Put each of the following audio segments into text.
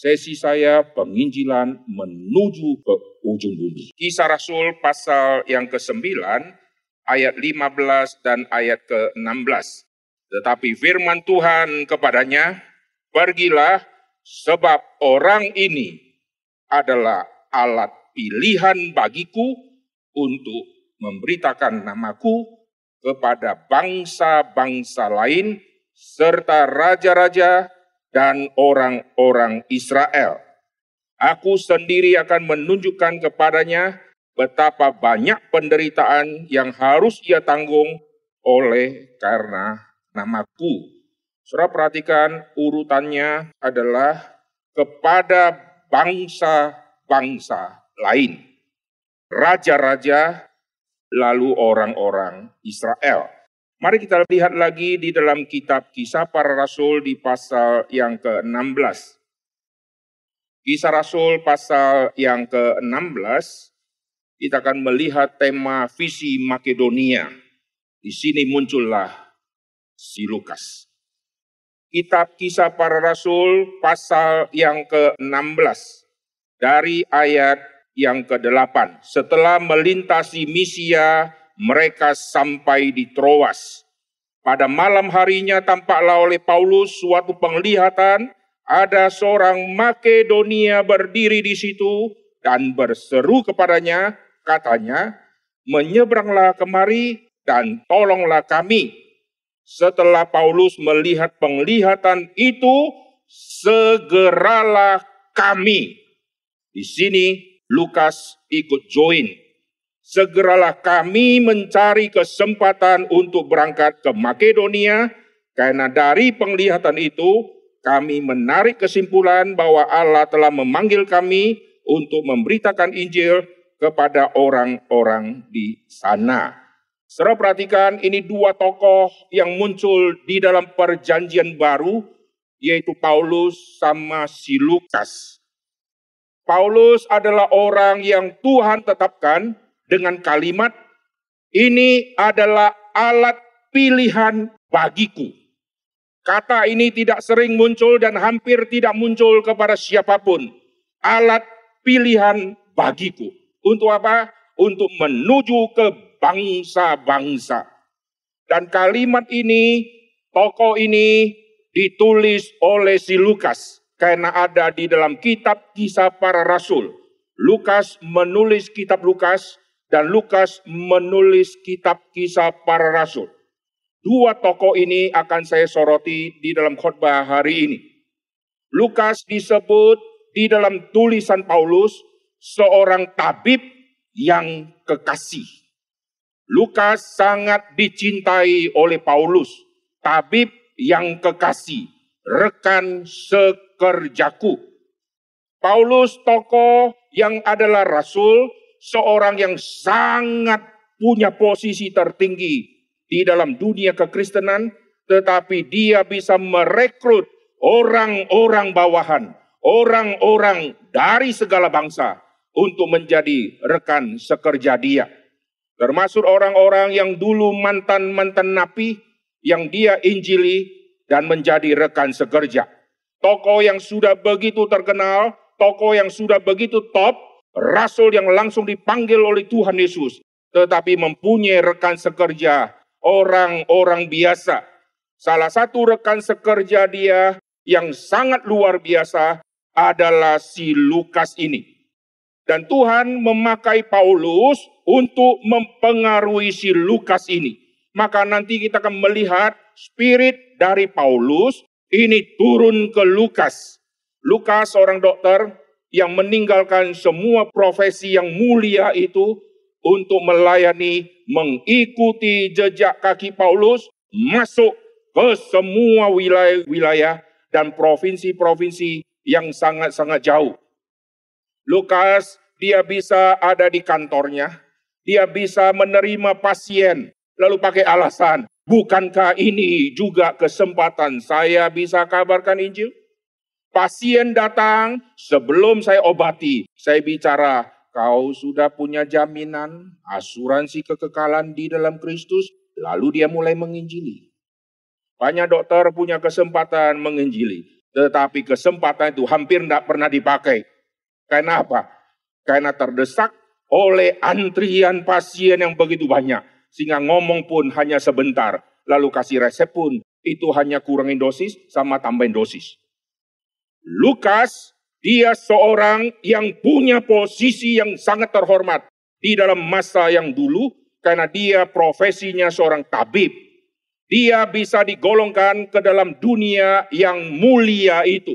sesi saya penginjilan menuju ke ujung bumi. Kisah Rasul pasal yang ke-9 ayat 15 dan ayat ke-16. Tetapi firman Tuhan kepadanya, "Pergilah sebab orang ini adalah alat pilihan bagiku untuk memberitakan namaku kepada bangsa-bangsa lain serta raja-raja dan orang-orang Israel. Aku sendiri akan menunjukkan kepadanya betapa banyak penderitaan yang harus ia tanggung oleh karena namaku. Surah perhatikan urutannya adalah kepada bangsa-bangsa lain. Raja-raja lalu orang-orang Israel. Mari kita lihat lagi di dalam kitab kisah para rasul di pasal yang ke-16. Kisah rasul pasal yang ke-16, kita akan melihat tema visi Makedonia. Di sini muncullah si Lukas. Kitab kisah para rasul pasal yang ke-16 dari ayat yang ke-8. Setelah melintasi Misia, mereka sampai di Troas. Pada malam harinya tampaklah oleh Paulus suatu penglihatan ada seorang Makedonia berdiri di situ dan berseru kepadanya, katanya, menyeberanglah kemari dan tolonglah kami. Setelah Paulus melihat penglihatan itu, segeralah kami. Di sini Lukas ikut join segeralah kami mencari kesempatan untuk berangkat ke Makedonia, karena dari penglihatan itu kami menarik kesimpulan bahwa Allah telah memanggil kami untuk memberitakan Injil kepada orang-orang di sana. Saudara perhatikan ini dua tokoh yang muncul di dalam perjanjian baru yaitu Paulus sama si Lukas. Paulus adalah orang yang Tuhan tetapkan dengan kalimat, ini adalah alat pilihan bagiku. Kata ini tidak sering muncul dan hampir tidak muncul kepada siapapun. Alat pilihan bagiku. Untuk apa? Untuk menuju ke bangsa-bangsa. Dan kalimat ini, tokoh ini ditulis oleh si Lukas. Karena ada di dalam kitab kisah para rasul. Lukas menulis kitab Lukas dan Lukas menulis kitab kisah para rasul. Dua tokoh ini akan saya soroti di dalam khotbah hari ini. Lukas disebut di dalam tulisan Paulus seorang tabib yang kekasih. Lukas sangat dicintai oleh Paulus, tabib yang kekasih, rekan sekerjaku. Paulus tokoh yang adalah rasul seorang yang sangat punya posisi tertinggi di dalam dunia kekristenan, tetapi dia bisa merekrut orang-orang bawahan, orang-orang dari segala bangsa untuk menjadi rekan sekerja dia. Termasuk orang-orang yang dulu mantan-mantan napi yang dia injili dan menjadi rekan sekerja. Toko yang sudah begitu terkenal, toko yang sudah begitu top, rasul yang langsung dipanggil oleh Tuhan Yesus, tetapi mempunyai rekan sekerja, orang-orang biasa. Salah satu rekan sekerja dia yang sangat luar biasa adalah si Lukas ini. Dan Tuhan memakai Paulus untuk mempengaruhi si Lukas ini. Maka nanti kita akan melihat spirit dari Paulus ini turun ke Lukas. Lukas seorang dokter yang meninggalkan semua profesi yang mulia itu untuk melayani, mengikuti jejak kaki Paulus, masuk ke semua wilayah-wilayah dan provinsi-provinsi yang sangat-sangat jauh. Lukas, dia bisa ada di kantornya, dia bisa menerima pasien, lalu pakai alasan, bukankah ini juga kesempatan saya bisa kabarkan Injil? Pasien datang, sebelum saya obati, saya bicara, kau sudah punya jaminan asuransi kekekalan di dalam Kristus, lalu dia mulai menginjili. Banyak dokter punya kesempatan menginjili, tetapi kesempatan itu hampir tidak pernah dipakai. Karena apa? Karena terdesak oleh antrian pasien yang begitu banyak, sehingga ngomong pun hanya sebentar, lalu kasih resep pun itu hanya kurangin dosis sama tambahin dosis. Lukas dia seorang yang punya posisi yang sangat terhormat di dalam masa yang dulu karena dia profesinya seorang tabib. Dia bisa digolongkan ke dalam dunia yang mulia itu.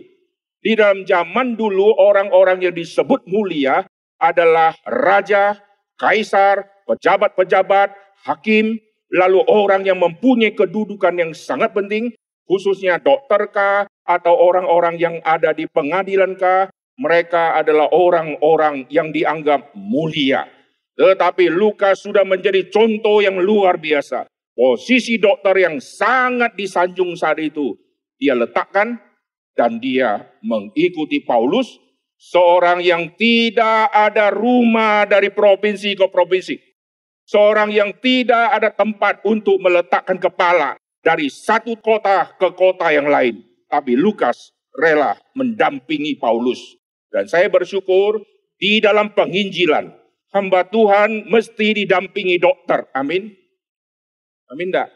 Di dalam zaman dulu orang-orang yang disebut mulia adalah raja, kaisar, pejabat-pejabat, hakim, lalu orang yang mempunyai kedudukan yang sangat penting, khususnya dokterkah, atau orang-orang yang ada di pengadilan kah? Mereka adalah orang-orang yang dianggap mulia. Tetapi Lukas sudah menjadi contoh yang luar biasa. Posisi dokter yang sangat disanjung saat itu, dia letakkan dan dia mengikuti Paulus, seorang yang tidak ada rumah dari provinsi ke provinsi. Seorang yang tidak ada tempat untuk meletakkan kepala dari satu kota ke kota yang lain tapi Lukas rela mendampingi Paulus. Dan saya bersyukur di dalam penginjilan, hamba Tuhan mesti didampingi dokter. Amin. Amin enggak?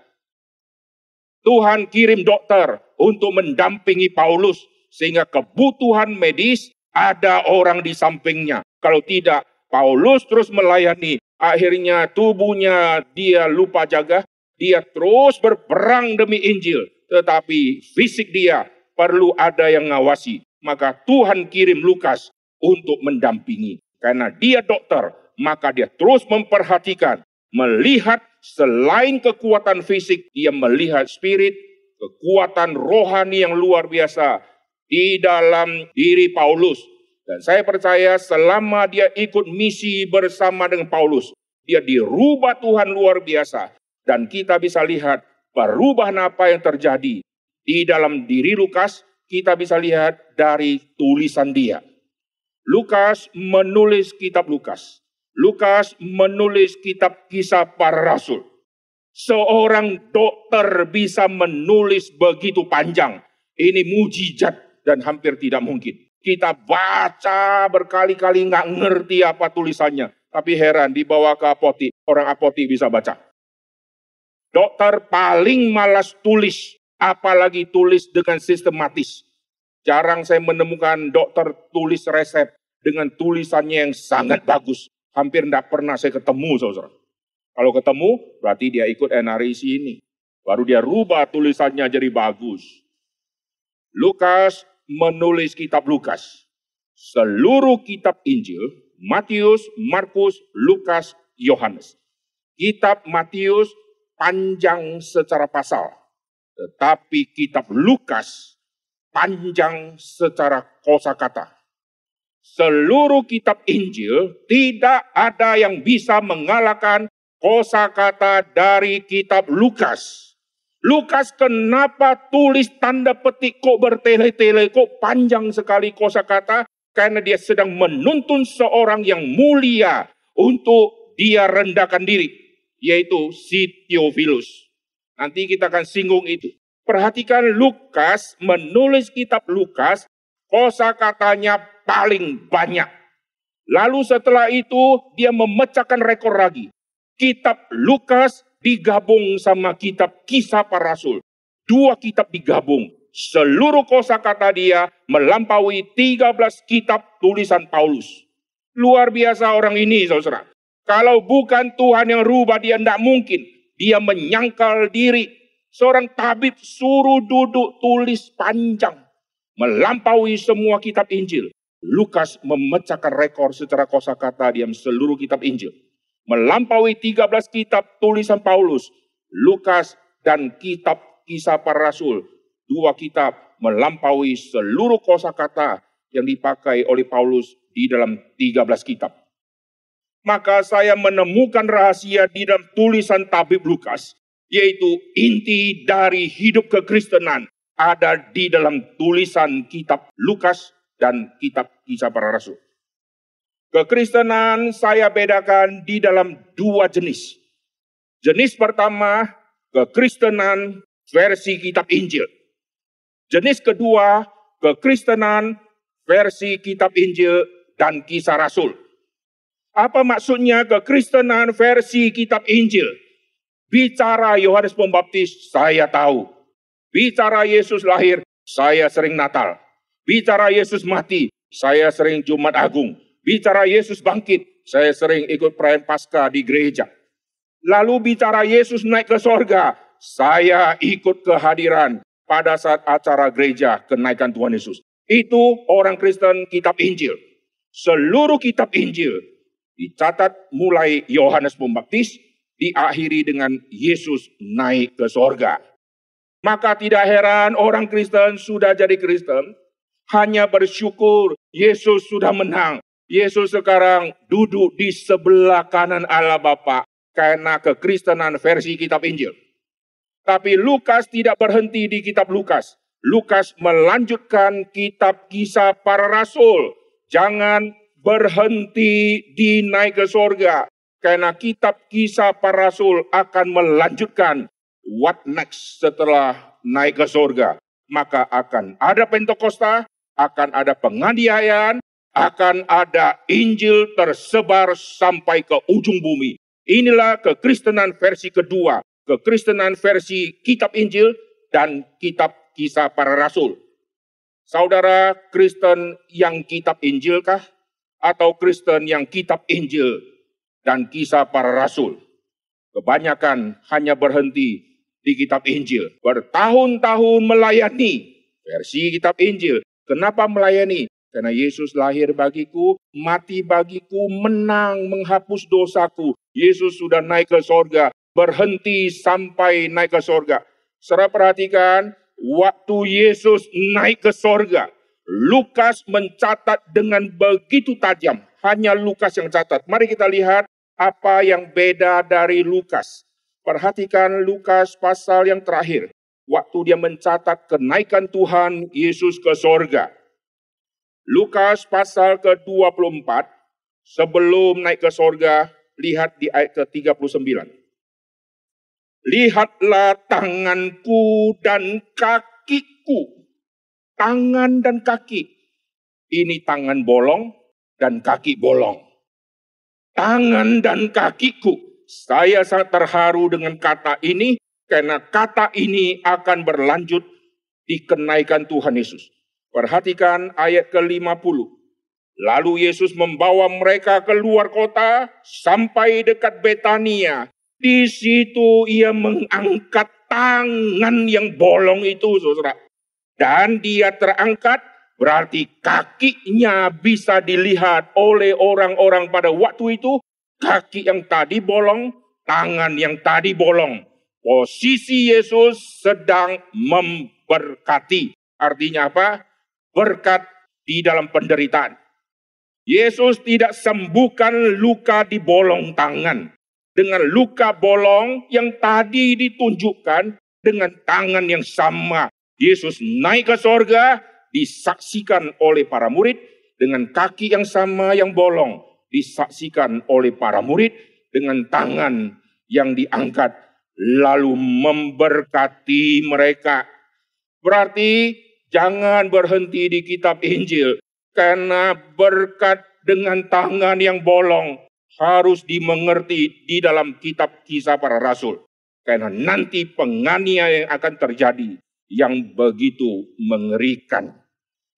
Tuhan kirim dokter untuk mendampingi Paulus sehingga kebutuhan medis ada orang di sampingnya. Kalau tidak, Paulus terus melayani. Akhirnya tubuhnya dia lupa jaga, dia terus berperang demi Injil tetapi fisik dia perlu ada yang ngawasi. Maka Tuhan kirim Lukas untuk mendampingi. Karena dia dokter, maka dia terus memperhatikan, melihat selain kekuatan fisik, dia melihat spirit, kekuatan rohani yang luar biasa di dalam diri Paulus. Dan saya percaya selama dia ikut misi bersama dengan Paulus, dia dirubah Tuhan luar biasa. Dan kita bisa lihat perubahan apa yang terjadi di dalam diri Lukas kita bisa lihat dari tulisan dia. Lukas menulis kitab Lukas. Lukas menulis kitab kisah para rasul. Seorang dokter bisa menulis begitu panjang. Ini mujizat dan hampir tidak mungkin. Kita baca berkali-kali nggak ngerti apa tulisannya. Tapi heran dibawa ke apotik, orang apotik bisa baca. Dokter paling malas tulis, apalagi tulis dengan sistematis. Jarang saya menemukan dokter tulis resep dengan tulisannya yang sangat bagus. Hampir tidak pernah saya ketemu, saudara. Kalau ketemu, berarti dia ikut NRIC ini. Baru dia rubah tulisannya jadi bagus. Lukas menulis kitab Lukas. Seluruh kitab Injil, Matius, Markus, Lukas, Yohanes. Kitab Matius panjang secara pasal, tetapi kitab Lukas panjang secara kosakata. Seluruh kitab Injil tidak ada yang bisa mengalahkan kosakata dari kitab Lukas. Lukas kenapa tulis tanda petik kok bertele-tele kok panjang sekali kosakata karena dia sedang menuntun seorang yang mulia untuk dia rendahkan diri yaitu si Theophilus. Nanti kita akan singgung itu. Perhatikan Lukas menulis kitab Lukas, kosa katanya paling banyak. Lalu setelah itu dia memecahkan rekor lagi. Kitab Lukas digabung sama kitab kisah para rasul. Dua kitab digabung. Seluruh kosa kata dia melampaui 13 kitab tulisan Paulus. Luar biasa orang ini saudara. Kalau bukan Tuhan yang rubah dia tidak mungkin. Dia menyangkal diri. Seorang tabib suruh duduk tulis panjang. Melampaui semua kitab Injil. Lukas memecahkan rekor secara kosa kata di seluruh kitab Injil. Melampaui 13 kitab tulisan Paulus, Lukas dan kitab kisah para rasul. Dua kitab melampaui seluruh kosa kata yang dipakai oleh Paulus di dalam 13 kitab maka saya menemukan rahasia di dalam tulisan tabib Lukas, yaitu inti dari hidup kekristenan ada di dalam tulisan kitab Lukas dan kitab kisah para rasul. Kekristenan saya bedakan di dalam dua jenis. Jenis pertama, kekristenan versi kitab Injil. Jenis kedua, kekristenan versi kitab Injil dan kisah rasul. Apa maksudnya kekristenan versi kitab Injil? Bicara Yohanes Pembaptis, saya tahu. Bicara Yesus lahir, saya sering Natal. Bicara Yesus mati, saya sering Jumat Agung. Bicara Yesus bangkit, saya sering ikut perayaan Paskah di gereja. Lalu bicara Yesus naik ke sorga, saya ikut kehadiran pada saat acara gereja kenaikan Tuhan Yesus. Itu orang Kristen kitab Injil. Seluruh kitab Injil dicatat mulai Yohanes Pembaptis diakhiri dengan Yesus naik ke sorga. Maka tidak heran orang Kristen sudah jadi Kristen hanya bersyukur Yesus sudah menang. Yesus sekarang duduk di sebelah kanan Allah Bapa karena kekristenan versi kitab Injil. Tapi Lukas tidak berhenti di kitab Lukas. Lukas melanjutkan kitab kisah para rasul. Jangan berhenti di naik ke sorga. Karena kitab kisah para rasul akan melanjutkan what next setelah naik ke sorga. Maka akan ada Pentakosta, akan ada penganiayaan, akan ada Injil tersebar sampai ke ujung bumi. Inilah kekristenan versi kedua, kekristenan versi kitab Injil dan kitab kisah para rasul. Saudara Kristen yang kitab Injil kah? atau Kristen yang kitab Injil dan kisah para rasul. Kebanyakan hanya berhenti di kitab Injil. Bertahun-tahun melayani versi kitab Injil. Kenapa melayani? Karena Yesus lahir bagiku, mati bagiku, menang menghapus dosaku. Yesus sudah naik ke sorga, berhenti sampai naik ke sorga. Serah perhatikan, waktu Yesus naik ke sorga, Lukas mencatat dengan begitu tajam. Hanya Lukas yang catat. Mari kita lihat apa yang beda dari Lukas. Perhatikan Lukas pasal yang terakhir. Waktu dia mencatat kenaikan Tuhan Yesus ke sorga. Lukas pasal ke-24 sebelum naik ke sorga, lihat di ayat ke-39. Lihatlah tanganku dan kakiku tangan dan kaki. Ini tangan bolong dan kaki bolong. Tangan dan kakiku. Saya sangat terharu dengan kata ini karena kata ini akan berlanjut dikenaikan Tuhan Yesus. Perhatikan ayat ke-50. Lalu Yesus membawa mereka keluar kota sampai dekat Betania. Di situ ia mengangkat tangan yang bolong itu, saudara dan dia terangkat, berarti kakinya bisa dilihat oleh orang-orang pada waktu itu. Kaki yang tadi bolong, tangan yang tadi bolong. Posisi Yesus sedang memberkati. Artinya apa? Berkat di dalam penderitaan. Yesus tidak sembuhkan luka di bolong tangan. Dengan luka bolong yang tadi ditunjukkan dengan tangan yang sama Yesus naik ke sorga, disaksikan oleh para murid dengan kaki yang sama yang bolong, disaksikan oleh para murid dengan tangan yang diangkat, lalu memberkati mereka. Berarti jangan berhenti di kitab Injil, karena berkat dengan tangan yang bolong harus dimengerti di dalam kitab kisah para rasul. Karena nanti penganiayaan yang akan terjadi yang begitu mengerikan.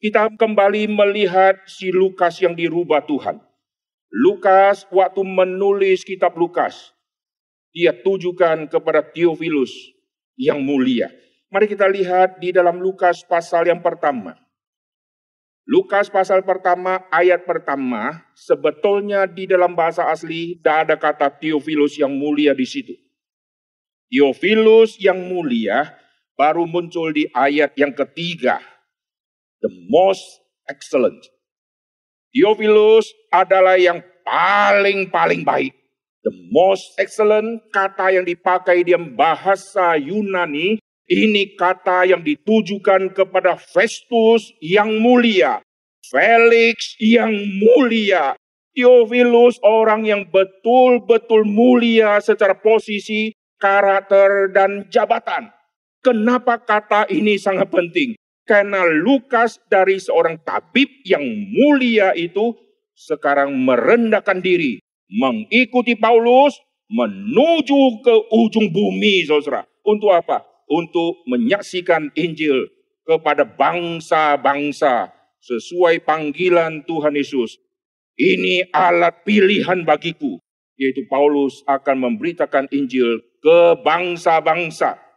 Kita kembali melihat si Lukas yang dirubah Tuhan. Lukas waktu menulis kitab Lukas, dia tujukan kepada Theophilus yang mulia. Mari kita lihat di dalam Lukas pasal yang pertama. Lukas pasal pertama ayat pertama sebetulnya di dalam bahasa asli tidak ada kata Theophilus yang mulia di situ. Theophilus yang mulia baru muncul di ayat yang ketiga. The most excellent. Theophilus adalah yang paling-paling baik. The most excellent kata yang dipakai di bahasa Yunani ini kata yang ditujukan kepada Festus yang mulia, Felix yang mulia, Theophilus orang yang betul-betul mulia secara posisi, karakter dan jabatan. Kenapa kata ini sangat penting? Karena Lukas dari seorang tabib yang mulia itu sekarang merendahkan diri, mengikuti Paulus menuju ke ujung bumi, Saudara. Untuk apa? Untuk menyaksikan Injil kepada bangsa-bangsa sesuai panggilan Tuhan Yesus. Ini alat pilihan bagiku, yaitu Paulus akan memberitakan Injil ke bangsa-bangsa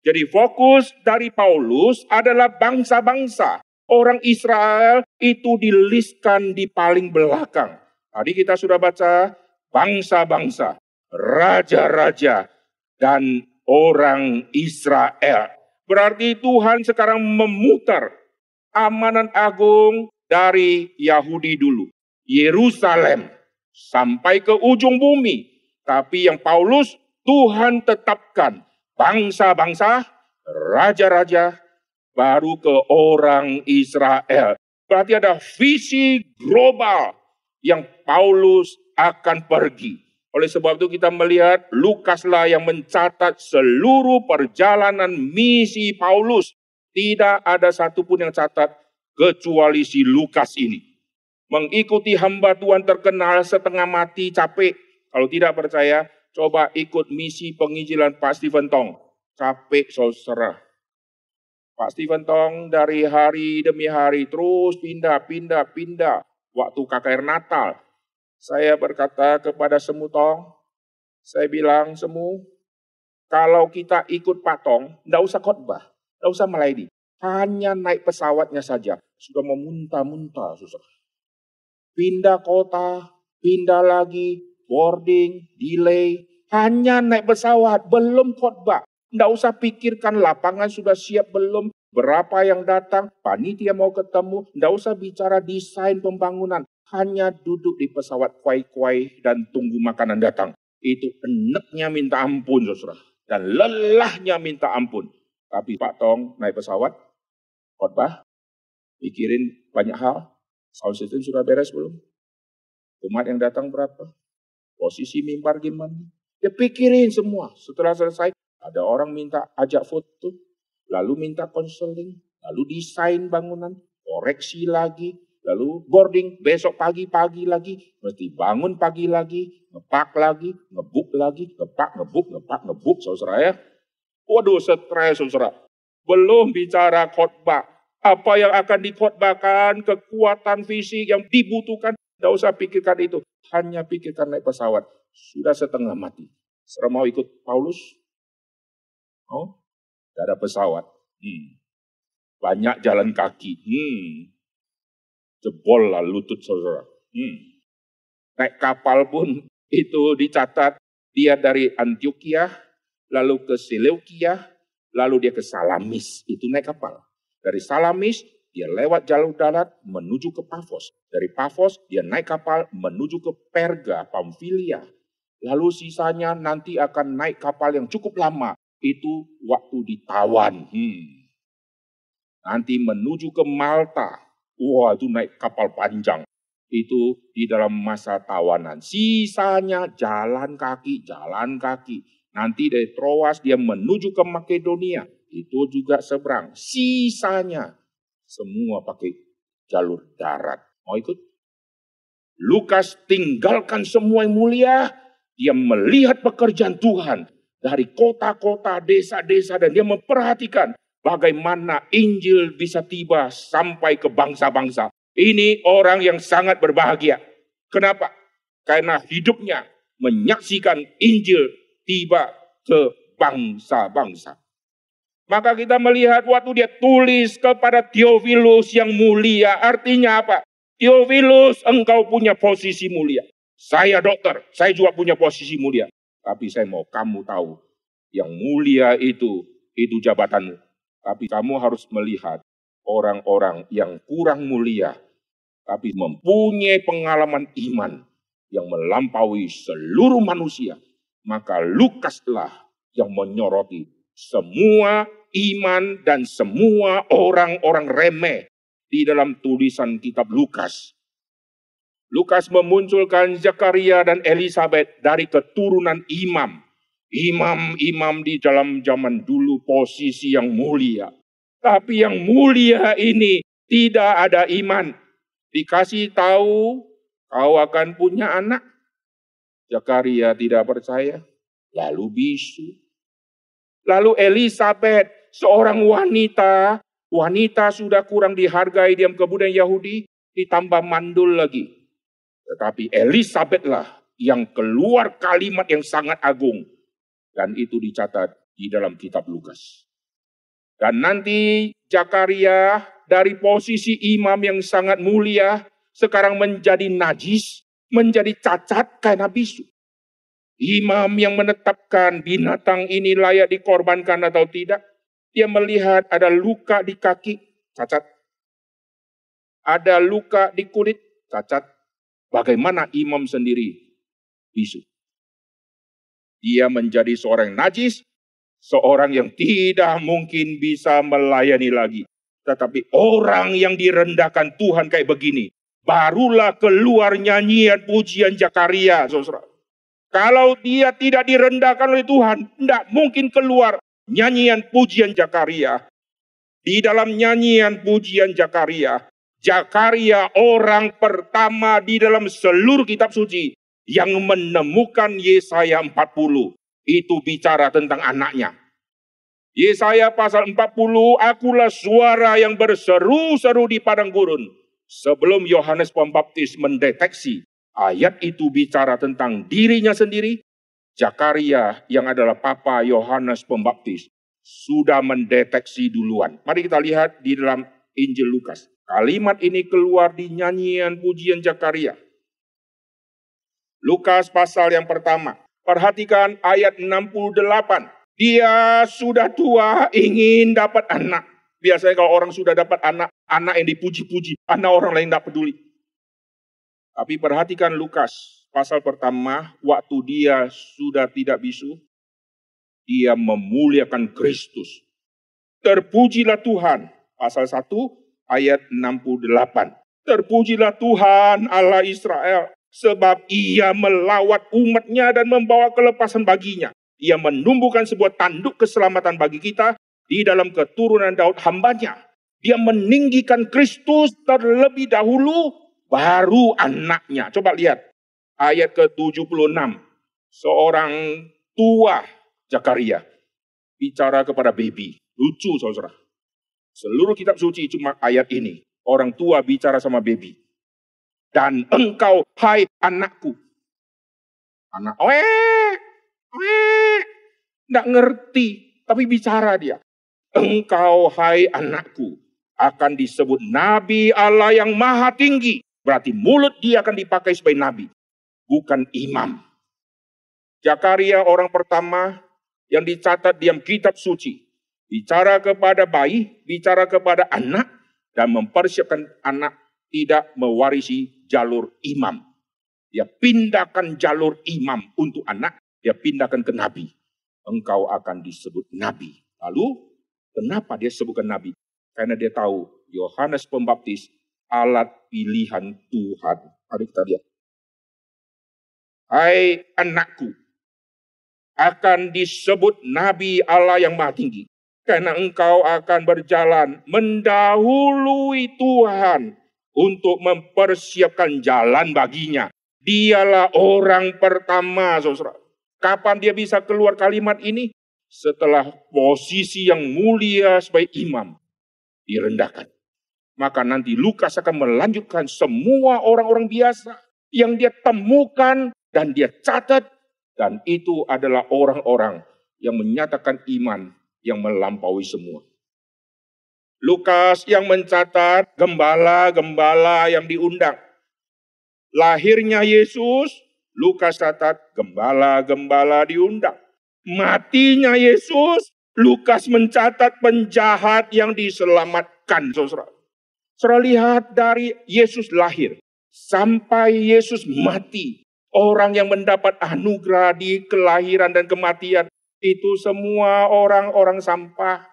jadi fokus dari Paulus adalah bangsa-bangsa. Orang Israel itu diliskan di paling belakang. Tadi kita sudah baca bangsa-bangsa, raja-raja, dan orang Israel. Berarti Tuhan sekarang memutar amanan agung dari Yahudi dulu. Yerusalem sampai ke ujung bumi. Tapi yang Paulus Tuhan tetapkan bangsa-bangsa, raja-raja, baru ke orang Israel. Berarti ada visi global yang Paulus akan pergi. Oleh sebab itu kita melihat Lukaslah yang mencatat seluruh perjalanan misi Paulus. Tidak ada satupun yang catat kecuali si Lukas ini. Mengikuti hamba Tuhan terkenal setengah mati capek. Kalau tidak percaya, coba ikut misi penginjilan Pak Steven Tong. Capek saudara. Pak Steven Tong dari hari demi hari terus pindah, pindah, pindah. Waktu KKR Natal, saya berkata kepada Semu Tong, saya bilang Semu, kalau kita ikut Pak Tong, enggak usah khotbah, enggak usah melayani. Hanya naik pesawatnya saja. Sudah memuntah-muntah, susah. Pindah kota, pindah lagi, boarding, delay, hanya naik pesawat, belum khotbah. Tidak usah pikirkan lapangan sudah siap belum, berapa yang datang, panitia mau ketemu, tidak usah bicara desain pembangunan. Hanya duduk di pesawat kuai-kuai dan tunggu makanan datang. Itu eneknya minta ampun, saudara. Dan lelahnya minta ampun. Tapi Pak Tong naik pesawat, khotbah, pikirin banyak hal. Sound system sudah beres belum? Umat yang datang berapa? posisi mimbar gimana. Dia ya, pikirin semua. Setelah selesai, ada orang minta ajak foto, lalu minta konseling, lalu desain bangunan, koreksi lagi, lalu boarding besok pagi-pagi lagi, mesti bangun pagi lagi, ngepak lagi, ngebuk lagi, ngepak, ngebuk, ngepak, ngebuk, saudara ya. Waduh, stres saudara. Belum bicara khotbah, apa yang akan dikhotbahkan, kekuatan fisik yang dibutuhkan, tidak usah pikirkan itu. Hanya pikirkan naik pesawat. Sudah setengah mati. Serem mau ikut Paulus? Oh, tidak ada pesawat. Hmm. Banyak jalan kaki. Hmm. Jebol lah lutut saudara. Hmm. Naik kapal pun itu dicatat dia dari Antioquia, lalu ke Seleukia, lalu dia ke Salamis. Itu naik kapal. Dari Salamis dia lewat jalur darat menuju ke Pafos. Dari Pafos, dia naik kapal menuju ke Perga, Pamfilia. Lalu sisanya nanti akan naik kapal yang cukup lama. Itu waktu ditawan. Hmm. Nanti menuju ke Malta. Wah, itu naik kapal panjang. Itu di dalam masa tawanan. Sisanya jalan kaki, jalan kaki. Nanti dari Troas dia menuju ke Makedonia. Itu juga seberang. Sisanya semua pakai jalur darat. Mau ikut? Lukas tinggalkan semua yang mulia. Dia melihat pekerjaan Tuhan dari kota-kota, desa-desa, dan dia memperhatikan bagaimana Injil bisa tiba sampai ke bangsa-bangsa. Ini orang yang sangat berbahagia. Kenapa? Karena hidupnya menyaksikan Injil tiba ke bangsa-bangsa. Maka kita melihat waktu dia tulis kepada Theophilus yang mulia. Artinya apa? Theophilus, engkau punya posisi mulia. Saya dokter, saya juga punya posisi mulia. Tapi saya mau kamu tahu, yang mulia itu, itu jabatanmu. Tapi kamu harus melihat orang-orang yang kurang mulia, tapi mempunyai pengalaman iman yang melampaui seluruh manusia. Maka Lukaslah yang menyoroti semua iman dan semua orang-orang remeh di dalam tulisan kitab Lukas. Lukas memunculkan Zakaria dan Elizabeth dari keturunan imam. Imam-imam di dalam zaman dulu posisi yang mulia. Tapi yang mulia ini tidak ada iman. Dikasih tahu kau akan punya anak. Zakaria tidak percaya. Lalu bisu. Lalu Elizabeth seorang wanita, wanita sudah kurang dihargai di kebudayaan Yahudi, ditambah mandul lagi. Tetapi Elizabeth lah yang keluar kalimat yang sangat agung. Dan itu dicatat di dalam kitab Lukas. Dan nanti Jakaria dari posisi imam yang sangat mulia sekarang menjadi najis, menjadi cacat karena bisu. Imam yang menetapkan binatang ini layak dikorbankan atau tidak, dia melihat ada luka di kaki, cacat. Ada luka di kulit, cacat. Bagaimana imam sendiri bisu? Dia menjadi seorang najis, seorang yang tidak mungkin bisa melayani lagi. Tetapi orang yang direndahkan Tuhan kayak begini, barulah keluar nyanyian pujian Jakaria, saudara. Kalau dia tidak direndahkan oleh Tuhan, tidak mungkin keluar nyanyian pujian Jakaria. Di dalam nyanyian pujian Jakaria, Jakaria orang pertama di dalam seluruh kitab suci yang menemukan Yesaya 40. Itu bicara tentang anaknya. Yesaya pasal 40, akulah suara yang berseru-seru di padang gurun. Sebelum Yohanes Pembaptis mendeteksi, ayat itu bicara tentang dirinya sendiri, Jakaria yang adalah papa Yohanes Pembaptis sudah mendeteksi duluan. Mari kita lihat di dalam Injil Lukas. Kalimat ini keluar di nyanyian pujian Jakaria. Lukas pasal yang pertama. Perhatikan ayat 68. Dia sudah tua ingin dapat anak. Biasanya kalau orang sudah dapat anak, anak yang dipuji-puji, anak orang lain tidak peduli. Tapi perhatikan Lukas pasal pertama, waktu dia sudah tidak bisu, dia memuliakan Kristus. Terpujilah Tuhan, pasal 1 ayat 68. Terpujilah Tuhan Allah Israel, sebab ia melawat umatnya dan membawa kelepasan baginya. Ia menumbuhkan sebuah tanduk keselamatan bagi kita di dalam keturunan Daud hambanya. Dia meninggikan Kristus terlebih dahulu, baru anaknya. Coba lihat, ayat ke-76. Seorang tua Zakaria bicara kepada baby. Lucu saudara. Seluruh kitab suci cuma ayat ini. Orang tua bicara sama baby. Dan engkau hai anakku. Anak oe, oe, tidak ngerti, tapi bicara dia. Engkau hai anakku akan disebut nabi Allah yang maha tinggi. Berarti mulut dia akan dipakai sebagai nabi bukan imam. Jakaria orang pertama yang dicatat diam kitab suci. Bicara kepada bayi, bicara kepada anak, dan mempersiapkan anak tidak mewarisi jalur imam. Dia pindahkan jalur imam untuk anak, dia pindahkan ke nabi. Engkau akan disebut nabi. Lalu, kenapa dia sebutkan nabi? Karena dia tahu Yohanes Pembaptis alat pilihan Tuhan. Mari kita lihat. Hai anakku, akan disebut Nabi Allah yang maha tinggi. Karena engkau akan berjalan mendahului Tuhan untuk mempersiapkan jalan baginya. Dialah orang pertama, Kapan dia bisa keluar kalimat ini? Setelah posisi yang mulia sebagai imam direndahkan. Maka nanti Lukas akan melanjutkan semua orang-orang biasa yang dia temukan dan dia catat dan itu adalah orang-orang yang menyatakan iman yang melampaui semua. Lukas yang mencatat gembala-gembala yang diundang. Lahirnya Yesus, Lukas catat gembala-gembala diundang. Matinya Yesus, Lukas mencatat penjahat yang diselamatkan. Saudara, saudara lihat dari Yesus lahir sampai Yesus mati. Orang yang mendapat anugerah di kelahiran dan kematian itu semua orang-orang sampah.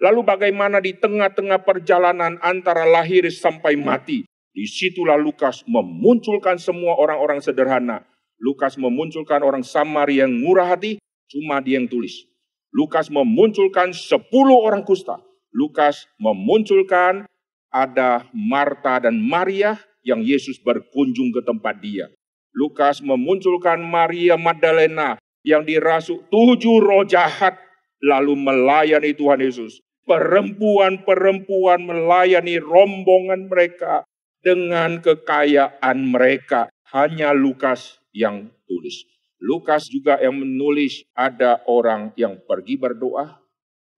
Lalu bagaimana di tengah-tengah perjalanan antara lahir sampai mati? Disitulah Lukas memunculkan semua orang-orang sederhana. Lukas memunculkan orang Samari yang murah hati, cuma dia yang tulis. Lukas memunculkan sepuluh orang kusta. Lukas memunculkan ada Marta dan Maria yang Yesus berkunjung ke tempat dia. Lukas memunculkan Maria Magdalena yang dirasuk tujuh roh jahat lalu melayani Tuhan Yesus. Perempuan-perempuan melayani rombongan mereka dengan kekayaan mereka. Hanya Lukas yang tulis. Lukas juga yang menulis ada orang yang pergi berdoa,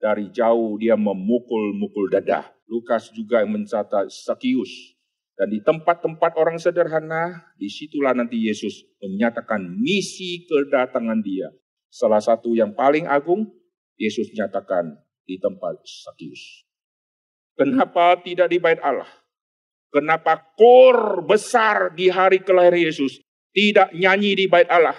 dari jauh dia memukul-mukul dada. Lukas juga yang mencatat Sakius dan di tempat-tempat orang sederhana, disitulah nanti Yesus menyatakan misi kedatangan dia. Salah satu yang paling agung, Yesus nyatakan di tempat Sakius. Kenapa tidak di bait Allah? Kenapa kor besar di hari kelahiran Yesus tidak nyanyi di bait Allah?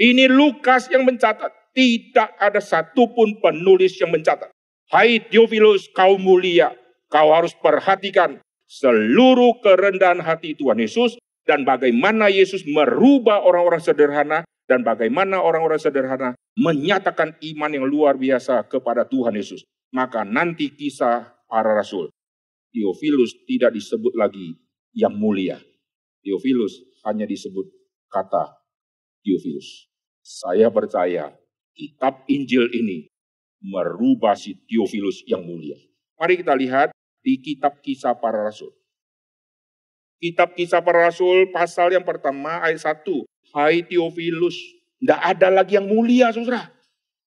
Ini Lukas yang mencatat. Tidak ada satupun penulis yang mencatat. Hai Theophilus, kau mulia. Kau harus perhatikan seluruh kerendahan hati Tuhan Yesus dan bagaimana Yesus merubah orang-orang sederhana dan bagaimana orang-orang sederhana menyatakan iman yang luar biasa kepada Tuhan Yesus. Maka nanti kisah para rasul. Theophilus tidak disebut lagi yang mulia. Theophilus hanya disebut kata Theophilus. Saya percaya kitab Injil ini merubah si Theophilus yang mulia. Mari kita lihat di kitab kisah para rasul. Kitab kisah para rasul pasal yang pertama ayat 1. Hai Theophilus, tidak ada lagi yang mulia saudara.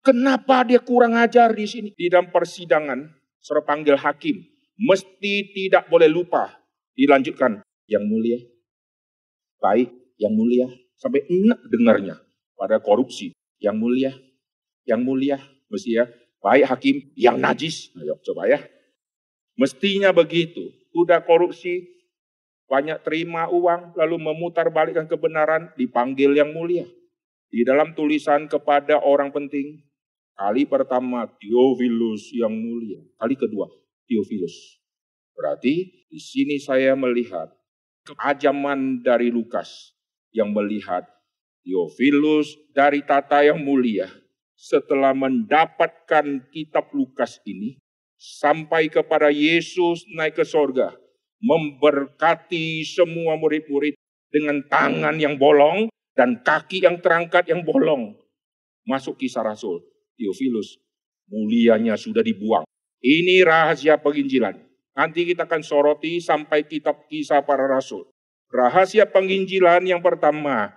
Kenapa dia kurang ajar di sini? Di dalam persidangan, suruh panggil hakim. Mesti tidak boleh lupa. Dilanjutkan, yang mulia. Baik, yang mulia. Sampai enak dengarnya pada korupsi. Yang mulia, yang mulia. Mesti ya, baik hakim, yang najis. Ayo, coba ya. Mestinya begitu. Udah korupsi, banyak terima uang, lalu memutar balikan kebenaran, dipanggil yang mulia. Di dalam tulisan kepada orang penting, kali pertama Theophilus yang mulia, kali kedua Theophilus. Berarti di sini saya melihat keajaman dari Lukas yang melihat Theophilus dari tata yang mulia setelah mendapatkan kitab Lukas ini sampai kepada Yesus naik ke sorga, memberkati semua murid-murid dengan tangan yang bolong dan kaki yang terangkat yang bolong. Masuk kisah Rasul, Theophilus, mulianya sudah dibuang. Ini rahasia penginjilan. Nanti kita akan soroti sampai kitab kisah para rasul. Rahasia penginjilan yang pertama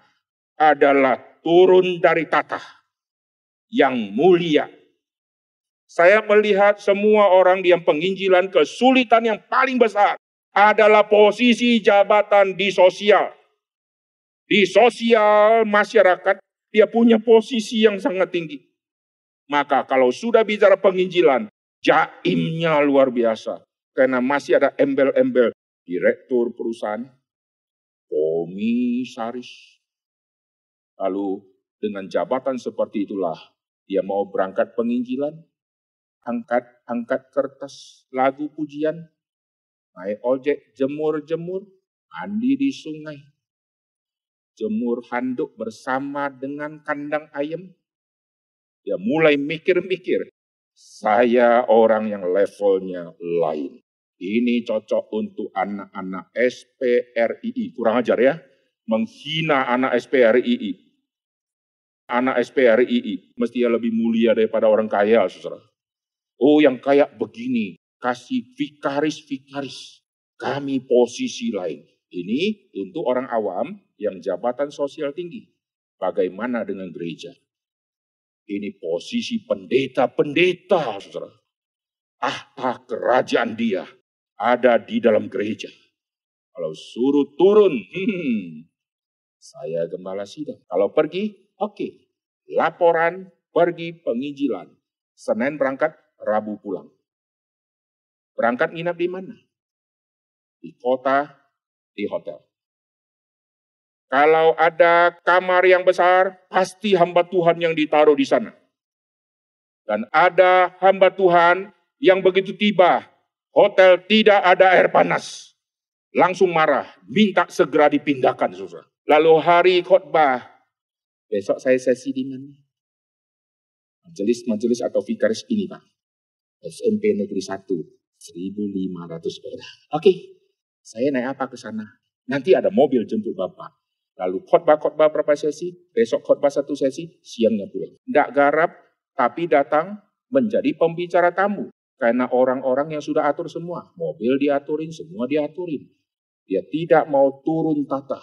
adalah turun dari tata yang mulia saya melihat semua orang yang penginjilan kesulitan yang paling besar adalah posisi jabatan di sosial. Di sosial masyarakat dia punya posisi yang sangat tinggi. Maka kalau sudah bicara penginjilan, jaimnya luar biasa. Karena masih ada embel-embel direktur perusahaan, komisaris. Lalu dengan jabatan seperti itulah dia mau berangkat penginjilan angkat angkat kertas lagu pujian, naik ojek jemur-jemur, mandi di sungai, jemur handuk bersama dengan kandang ayam. Dia mulai mikir-mikir, saya orang yang levelnya lain. Ini cocok untuk anak-anak SPRII. Kurang ajar ya. Menghina anak SPRII. Anak SPRII mestinya lebih mulia daripada orang kaya, saudara. Oh yang kayak begini, kasih vikaris-vikaris. Kami posisi lain. Ini untuk orang awam yang jabatan sosial tinggi. Bagaimana dengan gereja? Ini posisi pendeta-pendeta, saudara. Tahta kerajaan dia ada di dalam gereja. Kalau suruh turun, hmm, saya gembala sidang. Kalau pergi, oke. Okay. Laporan, pergi penginjilan. Senin berangkat, Rabu pulang. Berangkat nginap di mana? Di kota, di hotel. Kalau ada kamar yang besar, pasti hamba Tuhan yang ditaruh di sana. Dan ada hamba Tuhan yang begitu tiba, hotel tidak ada air panas. Langsung marah, minta segera dipindahkan, susah. Lalu hari khotbah, besok saya sesi di mana? Majelis-majelis atau vikaris ini, Pak. SMP Negeri 1, 1.500 orang. Oke, saya naik apa ke sana? Nanti ada mobil jemput Bapak. Lalu khotbah-khotbah berapa sesi, besok khotbah satu sesi, siangnya pulang. Tidak garap, tapi datang menjadi pembicara tamu. Karena orang-orang yang sudah atur semua, mobil diaturin, semua diaturin. Dia tidak mau turun tatah,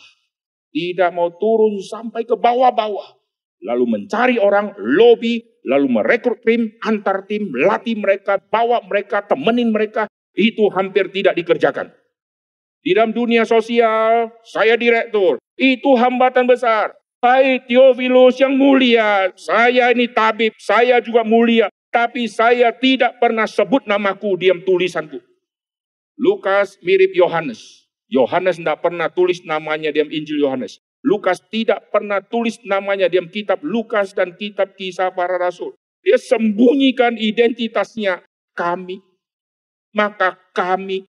tidak mau turun sampai ke bawah-bawah lalu mencari orang, lobby, lalu merekrut tim, antar tim, latih mereka, bawa mereka, temenin mereka, itu hampir tidak dikerjakan. Di dalam dunia sosial, saya direktur, itu hambatan besar. Hai Teofilus yang mulia, saya ini tabib, saya juga mulia, tapi saya tidak pernah sebut namaku di dalam tulisanku. Lukas mirip Yohanes. Yohanes tidak pernah tulis namanya di dalam Injil Yohanes. Lukas tidak pernah tulis namanya di kitab Lukas dan kitab kisah para rasul. Dia sembunyikan identitasnya kami. Maka kami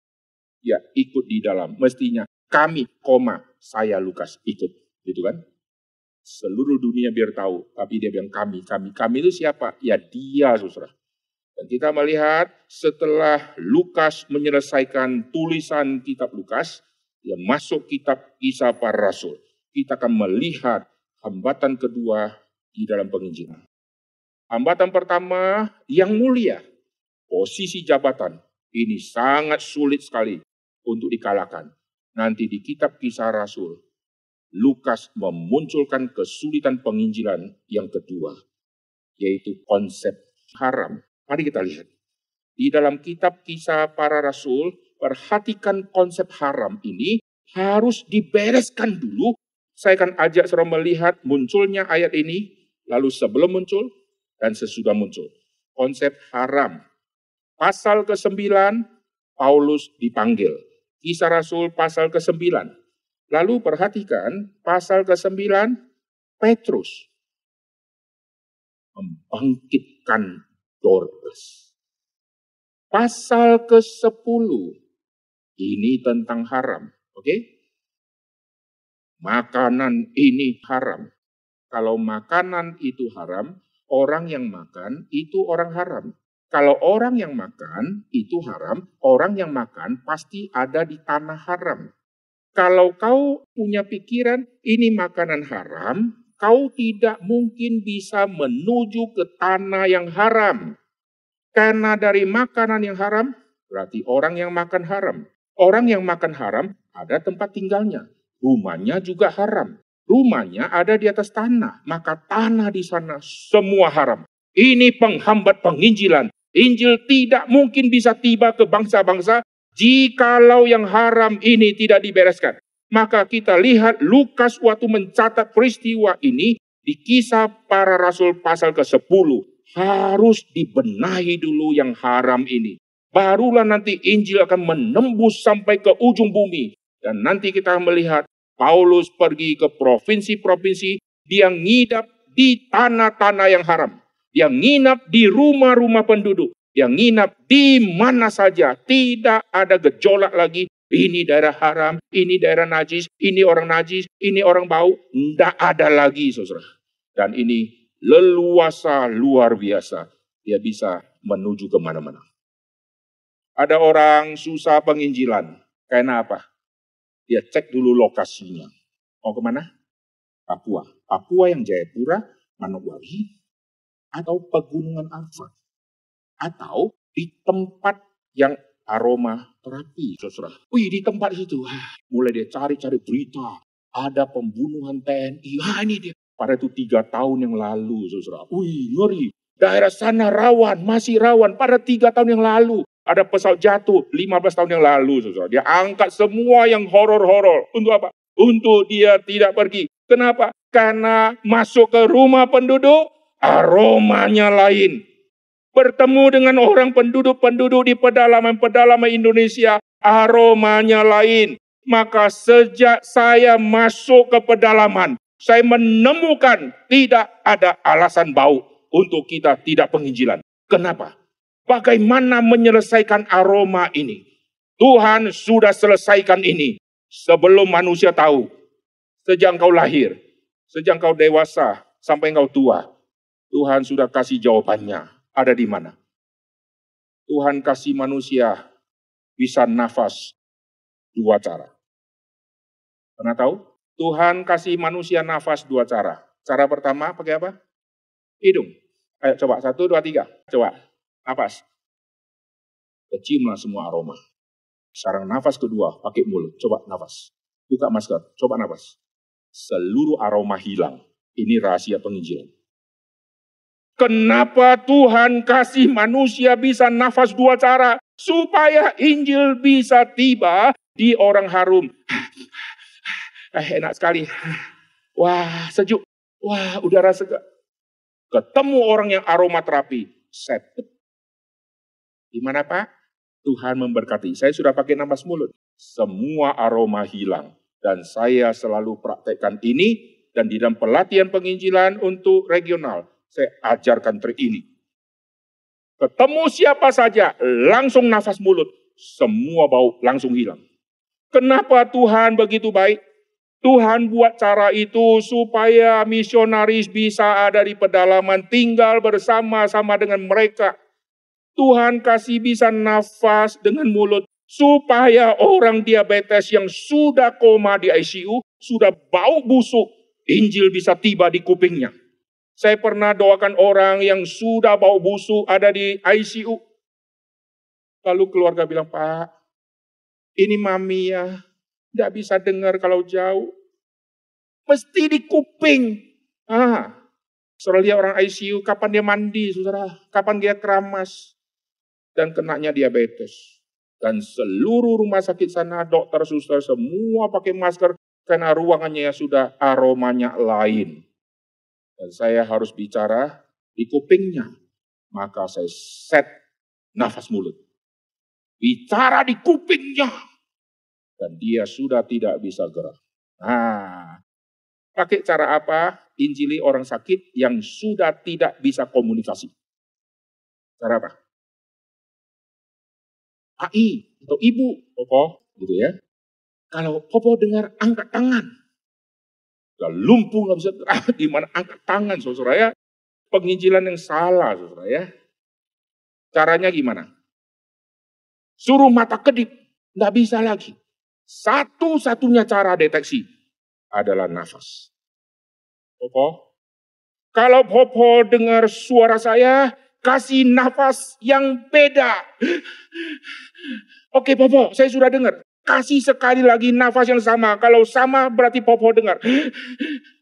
ya ikut di dalam. Mestinya kami, koma, saya Lukas ikut. Gitu kan? Seluruh dunia biar tahu. Tapi dia bilang kami, kami. Kami itu siapa? Ya dia, saudara. Dan kita melihat setelah Lukas menyelesaikan tulisan kitab Lukas, dia masuk kitab kisah para rasul kita akan melihat hambatan kedua di dalam penginjilan. Hambatan pertama yang mulia, posisi jabatan. Ini sangat sulit sekali untuk dikalahkan. Nanti di kitab kisah Rasul, Lukas memunculkan kesulitan penginjilan yang kedua, yaitu konsep haram. Mari kita lihat. Di dalam kitab kisah para rasul, perhatikan konsep haram ini harus dibereskan dulu saya akan ajak saudara melihat munculnya ayat ini, lalu sebelum muncul dan sesudah muncul. Konsep haram. Pasal ke-9, Paulus dipanggil. Kisah Rasul pasal ke-9. Lalu perhatikan pasal ke-9, Petrus membangkitkan Dorcas. Pasal ke-10, ini tentang haram. Oke, okay? makanan ini haram. Kalau makanan itu haram, orang yang makan itu orang haram. Kalau orang yang makan itu haram, orang yang makan pasti ada di tanah haram. Kalau kau punya pikiran ini makanan haram, kau tidak mungkin bisa menuju ke tanah yang haram. Karena dari makanan yang haram, berarti orang yang makan haram. Orang yang makan haram ada tempat tinggalnya rumahnya juga haram. Rumahnya ada di atas tanah, maka tanah di sana semua haram. Ini penghambat penginjilan. Injil tidak mungkin bisa tiba ke bangsa-bangsa jikalau yang haram ini tidak dibereskan. Maka kita lihat Lukas waktu mencatat peristiwa ini di kisah para rasul pasal ke-10. Harus dibenahi dulu yang haram ini. Barulah nanti Injil akan menembus sampai ke ujung bumi. Dan nanti kita melihat Paulus pergi ke provinsi-provinsi, dia ngidap di tanah-tanah yang haram. Dia nginap di rumah-rumah penduduk. Dia nginap di mana saja. Tidak ada gejolak lagi. Ini daerah haram, ini daerah najis, ini orang najis, ini orang bau. Tidak ada lagi, saudara. Dan ini leluasa luar biasa. Dia bisa menuju kemana-mana. Ada orang susah penginjilan. Karena apa? dia cek dulu lokasinya. Mau kemana? Papua. Papua yang Jayapura, Manokwari, atau Pegunungan Alfa Atau di tempat yang aroma terapi, saudara. Wih, di tempat situ. Mulai dia cari-cari berita. Ada pembunuhan TNI. Ah, ini dia. Pada itu tiga tahun yang lalu, saudara. Wih, ngeri. Daerah sana rawan, masih rawan. Pada tiga tahun yang lalu. Ada pesawat jatuh 15 tahun yang lalu, Dia angkat semua yang horor-horor. Untuk apa? Untuk dia tidak pergi. Kenapa? Karena masuk ke rumah penduduk, aromanya lain. Bertemu dengan orang penduduk-penduduk di pedalaman-pedalaman Indonesia, aromanya lain. Maka sejak saya masuk ke pedalaman, saya menemukan tidak ada alasan bau untuk kita tidak penginjilan. Kenapa? Bagaimana menyelesaikan aroma ini? Tuhan sudah selesaikan ini sebelum manusia tahu. Sejak kau lahir, sejak kau dewasa, sampai kau tua. Tuhan sudah kasih jawabannya. Ada di mana? Tuhan kasih manusia bisa nafas dua cara. Pernah tahu? Tuhan kasih manusia nafas dua cara. Cara pertama pakai apa? Hidung. Ayo coba, satu, dua, tiga. Coba, Nafas, Keciumlah semua aroma. Sarang nafas kedua, pakai mulut. Coba nafas. Buka masker, coba nafas. Seluruh aroma hilang. Ini rahasia penginjilan. Kenapa Tuhan kasih manusia bisa nafas dua cara? Supaya Injil bisa tiba di orang harum. Eh, enak sekali. Wah, sejuk. Wah, udara segar. Ketemu orang yang aromaterapi. set. Gimana Pak? Tuhan memberkati. Saya sudah pakai nafas mulut. Semua aroma hilang. Dan saya selalu praktekkan ini. Dan di dalam pelatihan penginjilan untuk regional, saya ajarkan trik ini. Ketemu siapa saja, langsung nafas mulut. Semua bau langsung hilang. Kenapa Tuhan begitu baik? Tuhan buat cara itu supaya misionaris bisa ada di pedalaman, tinggal bersama-sama dengan mereka Tuhan kasih bisa nafas dengan mulut supaya orang diabetes yang sudah koma di ICU, sudah bau busuk, Injil bisa tiba di kupingnya. Saya pernah doakan orang yang sudah bau busuk ada di ICU. Lalu keluarga bilang, Pak, ini mami ya, tidak bisa dengar kalau jauh. Mesti di kuping. Ah, Seolah lihat orang ICU, kapan dia mandi, saudara? Kapan dia keramas? dan kenanya diabetes. Dan seluruh rumah sakit sana, dokter, suster, semua pakai masker karena ruangannya ya sudah aromanya lain. Dan saya harus bicara di kupingnya. Maka saya set nafas mulut. Bicara di kupingnya. Dan dia sudah tidak bisa gerak. Nah, pakai cara apa? Injili orang sakit yang sudah tidak bisa komunikasi. Cara apa? AI atau ibu Popo gitu ya. Kalau Popo dengar angkat tangan, udah ya lumpuh nggak bisa ah, di gimana angkat tangan saudara ya? Penginjilan yang salah saudara ya. Caranya gimana? Suruh mata kedip, nggak bisa lagi. Satu-satunya cara deteksi adalah nafas. Popo, kalau Popo dengar suara saya, Kasih nafas yang beda. Oke Popo, saya sudah dengar. Kasih sekali lagi nafas yang sama. Kalau sama berarti Popo dengar.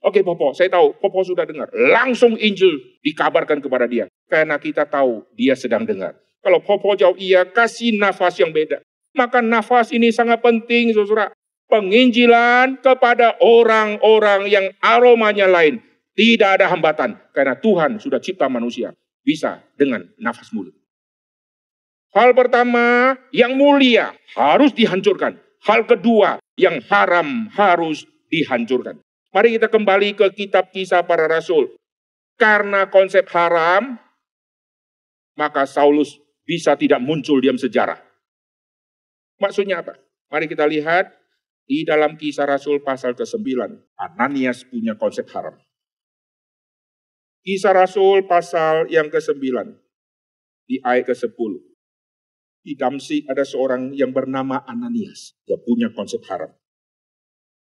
Oke Popo, saya tahu. Popo sudah dengar. Langsung Injil dikabarkan kepada dia. Karena kita tahu dia sedang dengar. Kalau Popo jawab iya, kasih nafas yang beda. Maka nafas ini sangat penting, saudara. Penginjilan kepada orang-orang yang aromanya lain. Tidak ada hambatan. Karena Tuhan sudah cipta manusia bisa dengan nafas mulut. Hal pertama yang mulia harus dihancurkan. Hal kedua yang haram harus dihancurkan. Mari kita kembali ke kitab kisah para rasul. Karena konsep haram, maka Saulus bisa tidak muncul dalam sejarah. Maksudnya apa? Mari kita lihat di dalam kisah Rasul pasal ke-9. Ananias punya konsep haram. Kisah Rasul pasal yang ke-9 di ayat ke-10. Di Damsik ada seorang yang bernama Ananias yang punya konsep haram.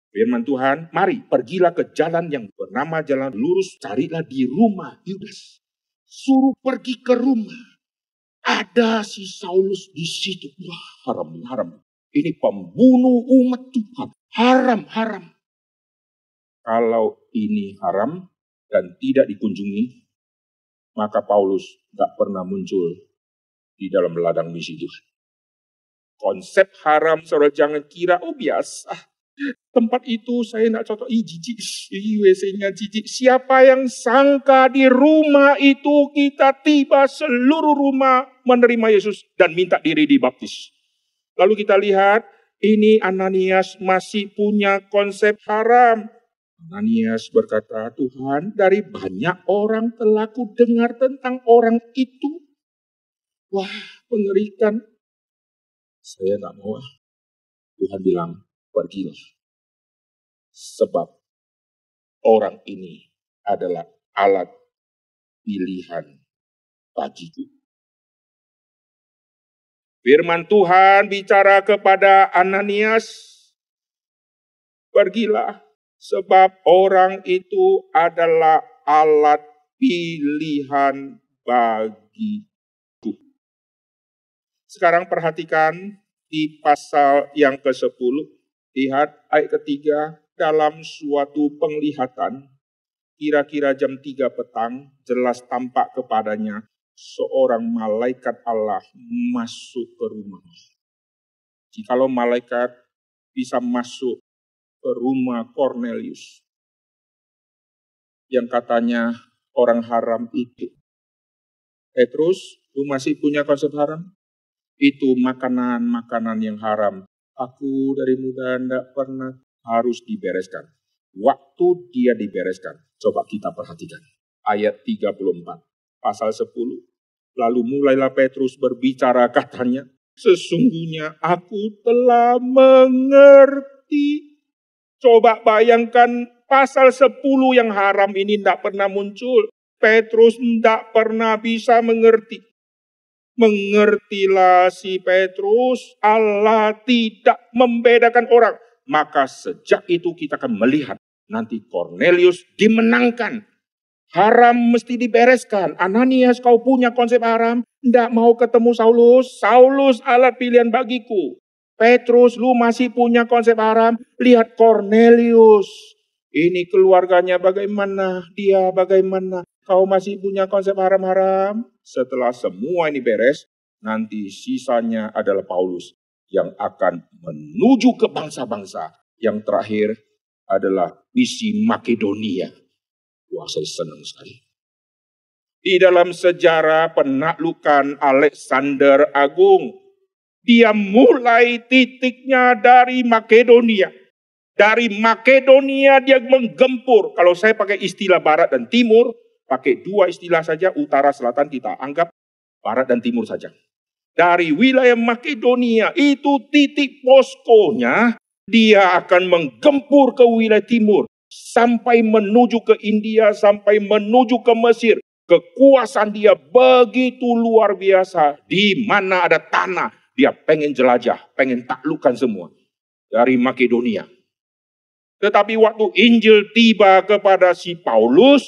Firman Tuhan, mari pergilah ke jalan yang bernama jalan lurus, carilah di rumah Yudas. Suruh pergi ke rumah. Ada si Saulus di situ. Wah, haram, haram. Ini pembunuh umat Tuhan. Haram, haram. Kalau ini haram, dan tidak dikunjungi, maka Paulus tak pernah muncul di dalam ladang misi itu. Konsep haram, saudara jangan kira, oh biasa. Tempat itu saya nak contoh, ih jijik, wc jijik. Siapa yang sangka di rumah itu kita tiba seluruh rumah menerima Yesus dan minta diri dibaptis. Lalu kita lihat, ini Ananias masih punya konsep haram Ananias berkata, Tuhan, dari banyak orang telah ku dengar tentang orang itu. Wah, mengerikan. Saya tidak mau. Ah. Tuhan bilang, pergilah. Sebab orang ini adalah alat pilihan bagiku. Firman Tuhan bicara kepada Ananias, pergilah sebab orang itu adalah alat pilihan bagiku. Sekarang perhatikan di pasal yang ke-10, lihat ayat ketiga, dalam suatu penglihatan, kira-kira jam 3 petang, jelas tampak kepadanya seorang malaikat Allah masuk ke rumah. Jikalau malaikat bisa masuk ke rumah Cornelius yang katanya orang haram itu. Petrus, lu masih punya konsep haram? Itu makanan-makanan yang haram. Aku dari muda tidak pernah harus dibereskan. Waktu dia dibereskan, coba kita perhatikan. Ayat 34, pasal 10. Lalu mulailah Petrus berbicara katanya, Sesungguhnya aku telah mengerti Coba bayangkan pasal 10 yang haram ini tidak pernah muncul. Petrus tidak pernah bisa mengerti. Mengertilah si Petrus, Allah tidak membedakan orang. Maka sejak itu kita akan melihat nanti Cornelius dimenangkan. Haram mesti dibereskan. Ananias kau punya konsep haram. Tidak mau ketemu Saulus. Saulus alat pilihan bagiku. Petrus, lu masih punya konsep haram. Lihat Cornelius. Ini keluarganya bagaimana, dia bagaimana. Kau masih punya konsep haram-haram. Setelah semua ini beres, nanti sisanya adalah Paulus yang akan menuju ke bangsa-bangsa. Yang terakhir adalah misi Makedonia. Wah, saya senang sekali. Di dalam sejarah penaklukan Alexander Agung, dia mulai titiknya dari Makedonia. Dari Makedonia dia menggempur. Kalau saya pakai istilah barat dan timur, pakai dua istilah saja, utara selatan kita anggap barat dan timur saja. Dari wilayah Makedonia itu titik poskonya, dia akan menggempur ke wilayah timur sampai menuju ke India, sampai menuju ke Mesir. Kekuasaan dia begitu luar biasa. Di mana ada tanah, dia pengen jelajah, pengen taklukkan semua dari Makedonia. Tetapi waktu Injil tiba kepada si Paulus,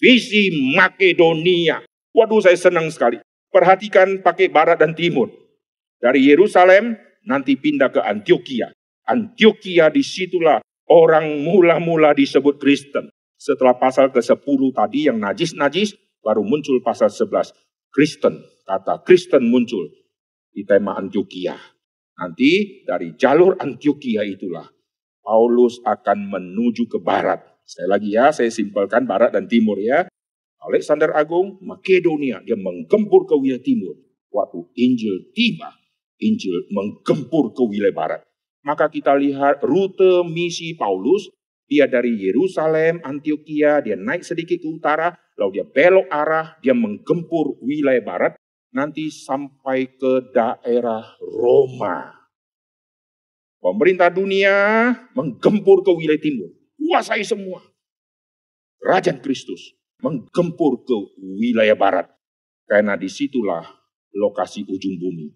visi Makedonia. Waduh saya senang sekali. Perhatikan pakai barat dan timur. Dari Yerusalem nanti pindah ke Antioquia. Antioquia disitulah orang mula-mula disebut Kristen. Setelah pasal ke-10 tadi yang najis-najis, baru muncul pasal 11. Kristen, kata Kristen muncul di tema Antioquia. Nanti dari jalur Antioquia itulah Paulus akan menuju ke barat. Saya lagi ya, saya simpelkan barat dan timur ya. Alexander Agung, Makedonia, dia menggempur ke wilayah timur. Waktu Injil tiba, Injil menggempur ke wilayah barat. Maka kita lihat rute misi Paulus, dia dari Yerusalem, Antioquia, dia naik sedikit ke utara, lalu dia belok arah, dia menggempur wilayah barat, nanti sampai ke daerah Roma. Pemerintah dunia menggempur ke wilayah timur, kuasai semua. Raja Kristus menggempur ke wilayah barat, karena disitulah lokasi ujung bumi.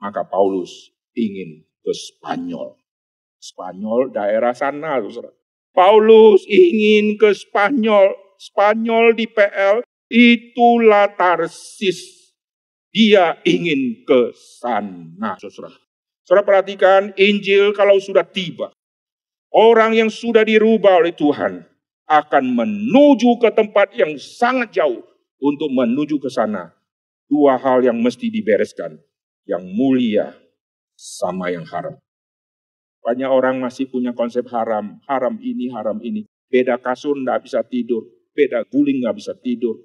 Maka Paulus ingin ke Spanyol. Spanyol daerah sana, Paulus ingin ke Spanyol. Spanyol di PL itulah Tarsis dia ingin ke sana, saudara. Saudara perhatikan, Injil kalau sudah tiba, orang yang sudah dirubah oleh Tuhan akan menuju ke tempat yang sangat jauh untuk menuju ke sana. Dua hal yang mesti dibereskan, yang mulia sama yang haram. Banyak orang masih punya konsep haram, haram ini, haram ini. Beda kasur nggak bisa tidur, beda guling nggak bisa tidur.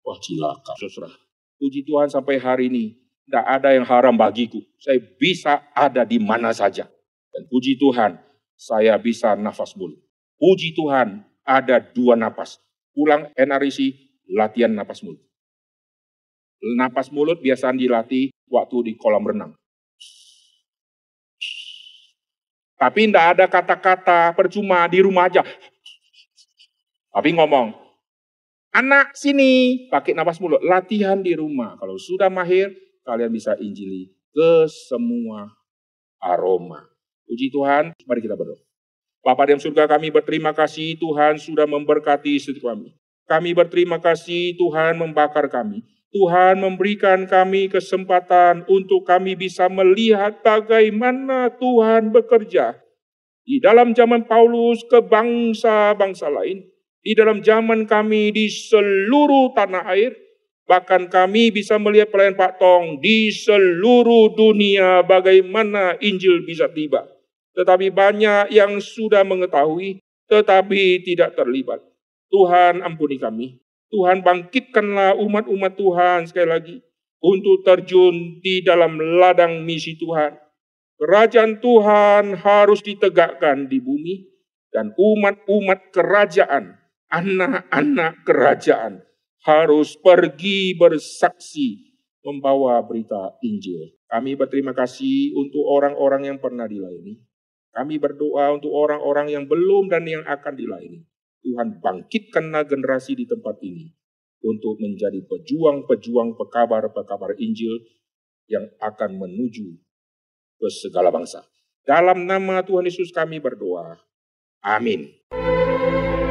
Wah silakan. saudara. Puji Tuhan sampai hari ini, tidak ada yang haram bagiku. Saya bisa ada di mana saja. Dan puji Tuhan, saya bisa nafas bulu. Puji Tuhan, ada dua nafas. Pulang NRC, latihan nafas mulut. Nafas mulut biasa dilatih waktu di kolam renang. Tapi tidak ada kata-kata percuma di rumah aja. Tapi ngomong, Anak sini, pakai nafas mulut. Latihan di rumah. Kalau sudah mahir, kalian bisa injili ke semua aroma. Puji Tuhan, mari kita berdoa. Bapa di surga kami berterima kasih Tuhan sudah memberkati setiap kami. Kami berterima kasih Tuhan membakar kami. Tuhan memberikan kami kesempatan untuk kami bisa melihat bagaimana Tuhan bekerja di dalam zaman Paulus ke bangsa-bangsa lain di dalam zaman kami di seluruh tanah air, bahkan kami bisa melihat pelayan Pak Tong di seluruh dunia bagaimana Injil bisa tiba. Tetapi banyak yang sudah mengetahui, tetapi tidak terlibat. Tuhan ampuni kami. Tuhan bangkitkanlah umat-umat Tuhan sekali lagi untuk terjun di dalam ladang misi Tuhan. Kerajaan Tuhan harus ditegakkan di bumi dan umat-umat kerajaan anak-anak kerajaan harus pergi bersaksi membawa berita Injil. Kami berterima kasih untuk orang-orang yang pernah dilayani. Kami berdoa untuk orang-orang yang belum dan yang akan dilayani. Tuhan bangkitkanlah generasi di tempat ini untuk menjadi pejuang-pejuang pekabar-pekabar Injil yang akan menuju ke segala bangsa. Dalam nama Tuhan Yesus kami berdoa. Amin.